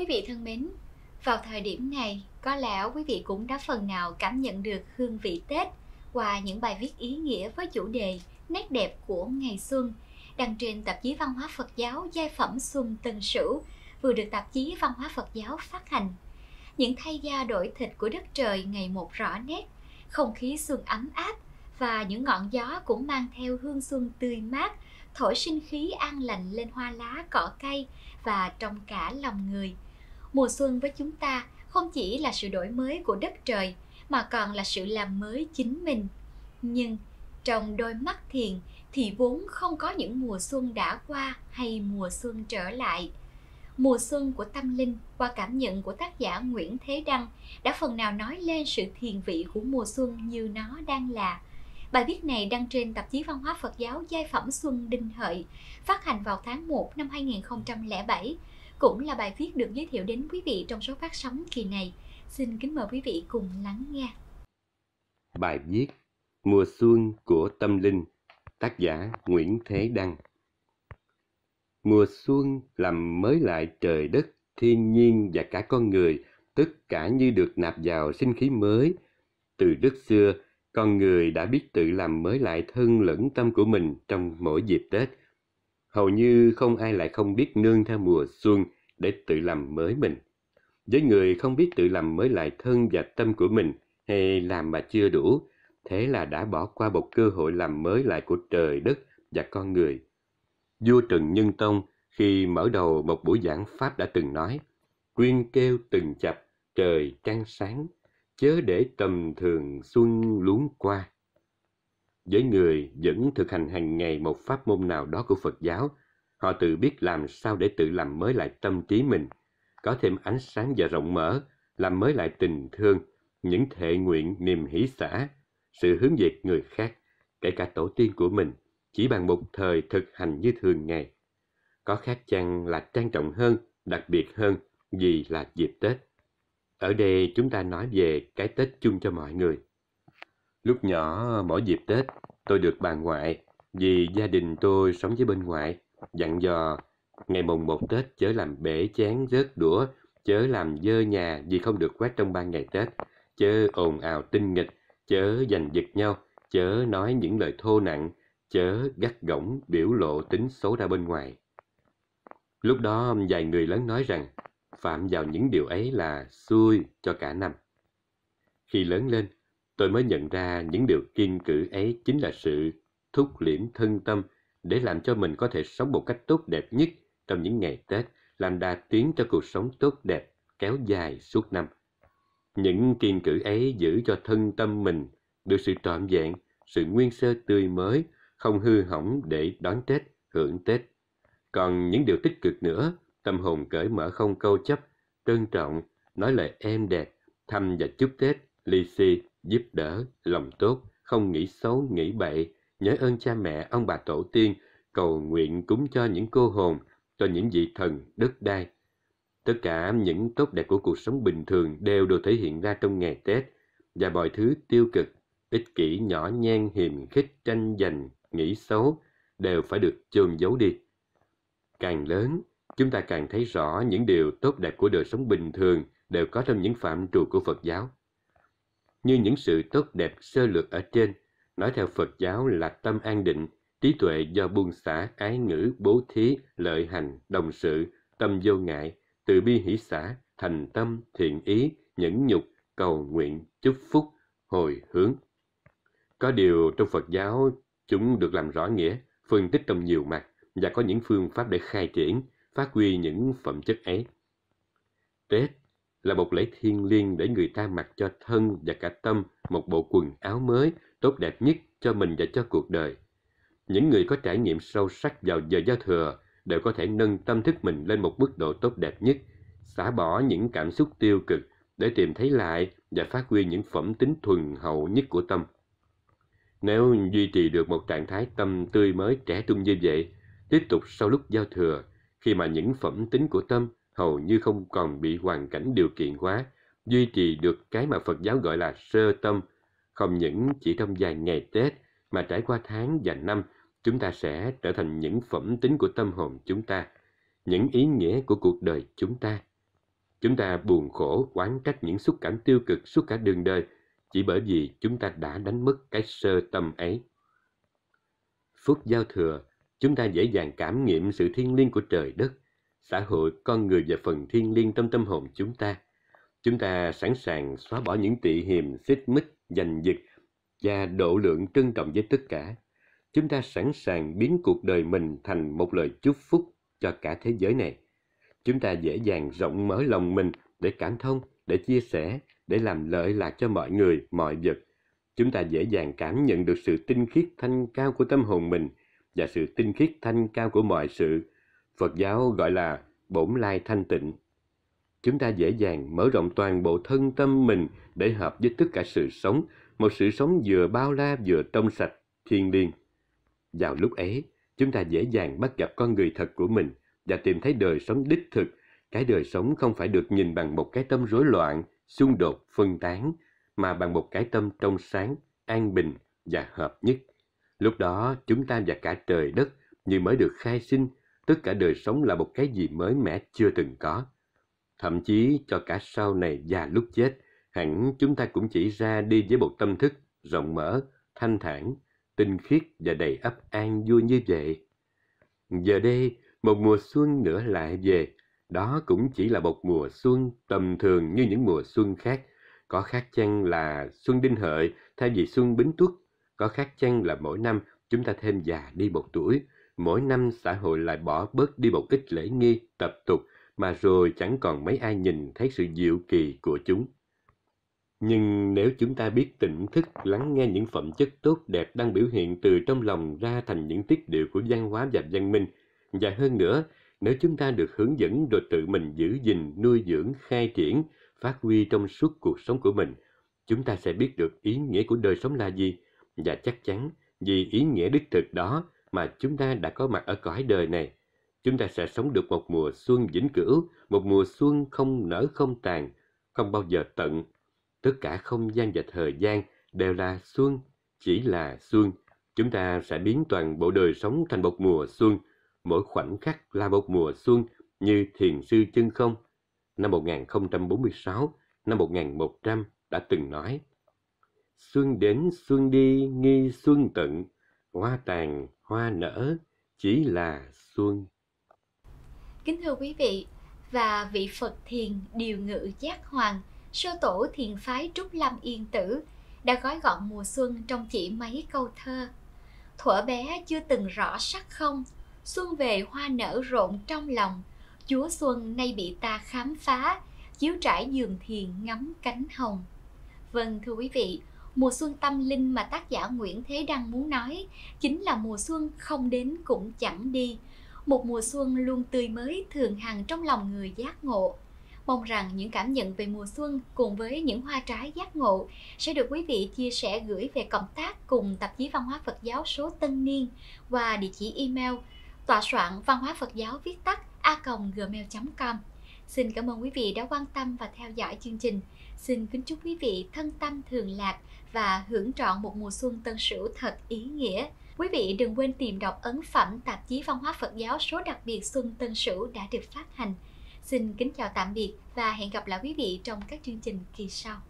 Quý vị thân mến, vào thời điểm này, có lẽ quý vị cũng đã phần nào cảm nhận được hương vị Tết qua những bài viết ý nghĩa với chủ đề Nét đẹp của ngày xuân đăng trên tạp chí Văn hóa Phật giáo giai phẩm Xuân Tân Sửu vừa được tạp chí Văn hóa Phật giáo phát hành. Những thay da đổi thịt của đất trời ngày một rõ nét, không khí xuân ấm áp và những ngọn gió cũng mang theo hương xuân tươi mát, thổi sinh khí an lành lên hoa lá cỏ cây và trong cả lòng người – mùa xuân với chúng ta không chỉ là sự đổi mới của đất trời mà còn là sự làm mới chính mình nhưng trong đôi mắt thiền thì vốn không có những mùa xuân đã qua hay mùa xuân trở lại mùa xuân của tâm linh qua cảm nhận của tác giả nguyễn thế đăng đã phần nào nói lên sự thiền vị của mùa xuân như nó đang là Bài viết này đăng trên tạp chí văn hóa Phật giáo giai phẩm Xuân Đinh Hợi, phát hành vào tháng 1 năm 2007 cũng là bài viết được giới thiệu đến quý vị trong số phát sóng kỳ này. Xin kính mời quý vị cùng lắng nghe. Bài viết Mùa xuân của tâm linh, tác giả Nguyễn Thế Đăng. Mùa xuân làm mới lại trời đất, thiên nhiên và cả con người, tất cả như được nạp vào sinh khí mới. Từ rất xưa, con người đã biết tự làm mới lại thân lẫn tâm của mình trong mỗi dịp Tết hầu như không ai lại không biết nương theo mùa xuân để tự làm mới mình. Với người không biết tự làm mới lại thân và tâm của mình hay làm mà chưa đủ, thế là đã bỏ qua một cơ hội làm mới lại của trời đất và con người. Vua Trần Nhân Tông khi mở đầu một buổi giảng Pháp đã từng nói, quyên kêu từng chập, trời trăng sáng, chớ để tầm thường xuân luống qua. Với người vẫn thực hành hàng ngày một pháp môn nào đó của Phật giáo, họ tự biết làm sao để tự làm mới lại tâm trí mình, có thêm ánh sáng và rộng mở, làm mới lại tình thương, những thệ nguyện niềm hỷ xã, sự hướng diệt người khác, kể cả tổ tiên của mình, chỉ bằng một thời thực hành như thường ngày. Có khác chăng là trang trọng hơn, đặc biệt hơn vì là dịp Tết. Ở đây chúng ta nói về cái Tết chung cho mọi người. Lúc nhỏ, mỗi dịp Tết, tôi được bà ngoại, vì gia đình tôi sống với bên ngoại, dặn dò, ngày mùng một Tết chớ làm bể chén rớt đũa, chớ làm dơ nhà vì không được quét trong ba ngày Tết, chớ ồn ào tinh nghịch, chớ giành giật nhau, chớ nói những lời thô nặng, chớ gắt gỏng biểu lộ tính xấu ra bên ngoài. Lúc đó vài người lớn nói rằng phạm vào những điều ấy là xui cho cả năm. Khi lớn lên, tôi mới nhận ra những điều kiên cử ấy chính là sự thúc liễm thân tâm để làm cho mình có thể sống một cách tốt đẹp nhất trong những ngày Tết, làm đà tiến cho cuộc sống tốt đẹp kéo dài suốt năm. Những kiên cử ấy giữ cho thân tâm mình được sự trọn vẹn, sự nguyên sơ tươi mới, không hư hỏng để đón Tết, hưởng Tết. Còn những điều tích cực nữa, tâm hồn cởi mở không câu chấp, trân trọng, nói lời êm đẹp, thăm và chúc Tết, lì xì, giúp đỡ, lòng tốt, không nghĩ xấu, nghĩ bậy, nhớ ơn cha mẹ, ông bà tổ tiên, cầu nguyện cúng cho những cô hồn, cho những vị thần, đất đai. Tất cả những tốt đẹp của cuộc sống bình thường đều được thể hiện ra trong ngày Tết, và mọi thứ tiêu cực, ích kỷ nhỏ nhen hiềm khích tranh giành, nghĩ xấu đều phải được chôn giấu đi. Càng lớn, chúng ta càng thấy rõ những điều tốt đẹp của đời sống bình thường đều có trong những phạm trù của Phật giáo như những sự tốt đẹp sơ lược ở trên, nói theo Phật giáo là tâm an định, trí tuệ do buông xả, ái ngữ, bố thí, lợi hành, đồng sự, tâm vô ngại, từ bi hỷ xả, thành tâm, thiện ý, nhẫn nhục, cầu nguyện, chúc phúc, hồi hướng. Có điều trong Phật giáo chúng được làm rõ nghĩa, phân tích trong nhiều mặt và có những phương pháp để khai triển, phát huy những phẩm chất ấy. Tết là một lễ thiêng liêng để người ta mặc cho thân và cả tâm một bộ quần áo mới tốt đẹp nhất cho mình và cho cuộc đời. Những người có trải nghiệm sâu sắc vào giờ giao thừa đều có thể nâng tâm thức mình lên một mức độ tốt đẹp nhất, xả bỏ những cảm xúc tiêu cực để tìm thấy lại và phát huy những phẩm tính thuần hậu nhất của tâm. Nếu duy trì được một trạng thái tâm tươi mới trẻ trung như vậy, tiếp tục sau lúc giao thừa, khi mà những phẩm tính của tâm hầu như không còn bị hoàn cảnh điều kiện quá duy trì được cái mà Phật giáo gọi là sơ tâm. Không những chỉ trong vài ngày Tết, mà trải qua tháng và năm, chúng ta sẽ trở thành những phẩm tính của tâm hồn chúng ta, những ý nghĩa của cuộc đời chúng ta. Chúng ta buồn khổ, oán trách những xúc cảm tiêu cực suốt cả đường đời, chỉ bởi vì chúng ta đã đánh mất cái sơ tâm ấy. Phút giao thừa, chúng ta dễ dàng cảm nghiệm sự thiêng liêng của trời đất, xã hội, con người và phần thiên liêng trong tâm hồn chúng ta. Chúng ta sẵn sàng xóa bỏ những tị hiềm, xích mít, giành giật và độ lượng trân trọng với tất cả. Chúng ta sẵn sàng biến cuộc đời mình thành một lời chúc phúc cho cả thế giới này. Chúng ta dễ dàng rộng mở lòng mình để cảm thông, để chia sẻ, để làm lợi lạc cho mọi người, mọi vật. Chúng ta dễ dàng cảm nhận được sự tinh khiết thanh cao của tâm hồn mình và sự tinh khiết thanh cao của mọi sự Phật giáo gọi là bổn lai thanh tịnh. Chúng ta dễ dàng mở rộng toàn bộ thân tâm mình để hợp với tất cả sự sống, một sự sống vừa bao la vừa trong sạch, thiên liêng. Vào lúc ấy, chúng ta dễ dàng bắt gặp con người thật của mình và tìm thấy đời sống đích thực. Cái đời sống không phải được nhìn bằng một cái tâm rối loạn, xung đột, phân tán, mà bằng một cái tâm trong sáng, an bình và hợp nhất. Lúc đó chúng ta và cả trời đất như mới được khai sinh tất cả đời sống là một cái gì mới mẻ chưa từng có. Thậm chí cho cả sau này già lúc chết, hẳn chúng ta cũng chỉ ra đi với một tâm thức rộng mở, thanh thản, tinh khiết và đầy ấp an vui như vậy. Giờ đây, một mùa xuân nữa lại về, đó cũng chỉ là một mùa xuân tầm thường như những mùa xuân khác. Có khác chăng là xuân đinh hợi thay vì xuân bính tuất, có khác chăng là mỗi năm chúng ta thêm già đi một tuổi, mỗi năm xã hội lại bỏ bớt đi một ít lễ nghi, tập tục mà rồi chẳng còn mấy ai nhìn thấy sự diệu kỳ của chúng. Nhưng nếu chúng ta biết tỉnh thức lắng nghe những phẩm chất tốt đẹp đang biểu hiện từ trong lòng ra thành những tiết điệu của văn hóa và văn minh, và hơn nữa, nếu chúng ta được hướng dẫn rồi tự mình giữ gìn, nuôi dưỡng, khai triển, phát huy trong suốt cuộc sống của mình, chúng ta sẽ biết được ý nghĩa của đời sống là gì, và chắc chắn vì ý nghĩa đích thực đó mà chúng ta đã có mặt ở cõi đời này. Chúng ta sẽ sống được một mùa xuân vĩnh cửu, một mùa xuân không nở không tàn, không bao giờ tận. Tất cả không gian và thời gian đều là xuân, chỉ là xuân. Chúng ta sẽ biến toàn bộ đời sống thành một mùa xuân. Mỗi khoảnh khắc là một mùa xuân như thiền sư chân không. Năm 1046, năm 1100 đã từng nói Xuân đến xuân đi nghi xuân tận, hoa tàn hoa nở chỉ là xuân kính thưa quý vị và vị phật thiền điều ngự giác hoàng sơ tổ thiền phái trúc lâm yên tử đã gói gọn mùa xuân trong chỉ mấy câu thơ thuở bé chưa từng rõ sắc không xuân về hoa nở rộn trong lòng chúa xuân nay bị ta khám phá chiếu trải giường thiền ngắm cánh hồng vâng thưa quý vị mùa xuân tâm linh mà tác giả Nguyễn Thế Đăng muốn nói chính là mùa xuân không đến cũng chẳng đi. Một mùa xuân luôn tươi mới thường hằng trong lòng người giác ngộ. Mong rằng những cảm nhận về mùa xuân cùng với những hoa trái giác ngộ sẽ được quý vị chia sẻ gửi về cộng tác cùng tạp chí văn hóa Phật giáo số Tân Niên qua địa chỉ email tòa soạn văn hóa Phật giáo viết tắt a gmail.com. Xin cảm ơn quý vị đã quan tâm và theo dõi chương trình. Xin kính chúc quý vị thân tâm thường lạc và hưởng trọn một mùa xuân tân sửu thật ý nghĩa. Quý vị đừng quên tìm đọc ấn phẩm tạp chí văn hóa Phật giáo số đặc biệt Xuân Tân Sửu đã được phát hành. Xin kính chào tạm biệt và hẹn gặp lại quý vị trong các chương trình kỳ sau.